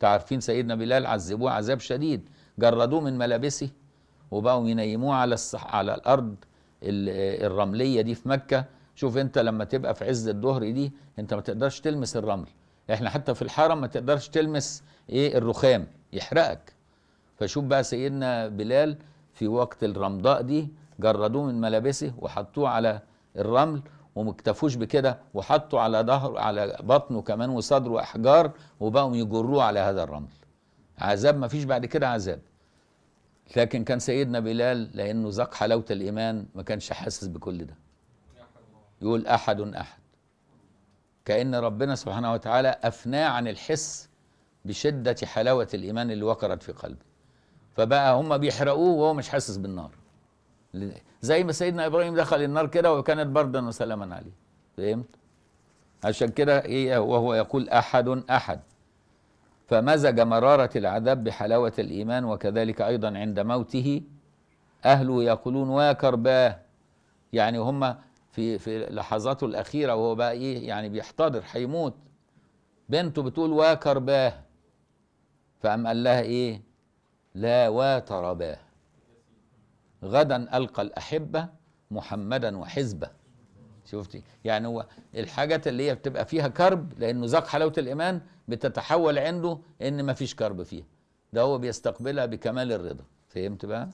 تعرفين سيدنا بلال عذبوه عذاب شديد جردوه من ملابسه وبقوا ينيموه على الصح على الارض الرمليه دي في مكه شوف انت لما تبقى في عز الظهر دي انت ما تقدرش تلمس الرمل احنا حتى في الحرم ما تقدرش تلمس ايه الرخام يحرقك فشوف بقى سيدنا بلال في وقت الرمضاء دي جردوه من ملابسه وحطوه على الرمل وما اكتفوش بكده وحطوا على ظهر على بطنه كمان وصدره احجار وبقوا يجروه على هذا الرمل عذاب ما فيش بعد كده عذاب لكن كان سيدنا بلال لانه ذاق حلاوه الايمان ما كانش حاسس بكل ده يقول احد احد كان ربنا سبحانه وتعالى افناه عن الحس بشده حلاوه الايمان اللي وقرت في قلبه فبقى هم بيحرقوه وهو مش حاسس بالنار زي ما سيدنا ابراهيم دخل النار كده وكانت بردا وسلاما عليه فهمت عشان كده ايه وهو يقول احد احد فمزج مرارة العذاب بحلاوة الإيمان وكذلك أيضا عند موته أهله يقولون وكرباه يعني هم في في لحظاته الأخيرة وهو بقى إيه يعني بيحتضر هيموت بنته بتقول وكرباه فقام قال لها إيه لا ترباه غدا ألقى الأحبة محمدا وحزبه شفتي يعني هو الحاجات اللي هي بتبقى فيها كرب لأنه ذاق حلاوة الإيمان بتتحول عنده إن مفيش كرب فيها ده هو بيستقبلها بكمال الرضا فهمت بقى؟